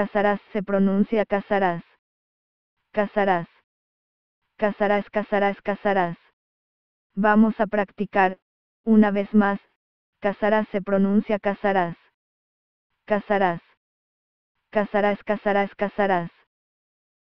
Casarás se pronuncia casarás. Casarás. Casarás, casarás, casarás. Vamos a practicar, una vez más, casarás se pronuncia casarás. Casarás. Casarás, casarás, casarás.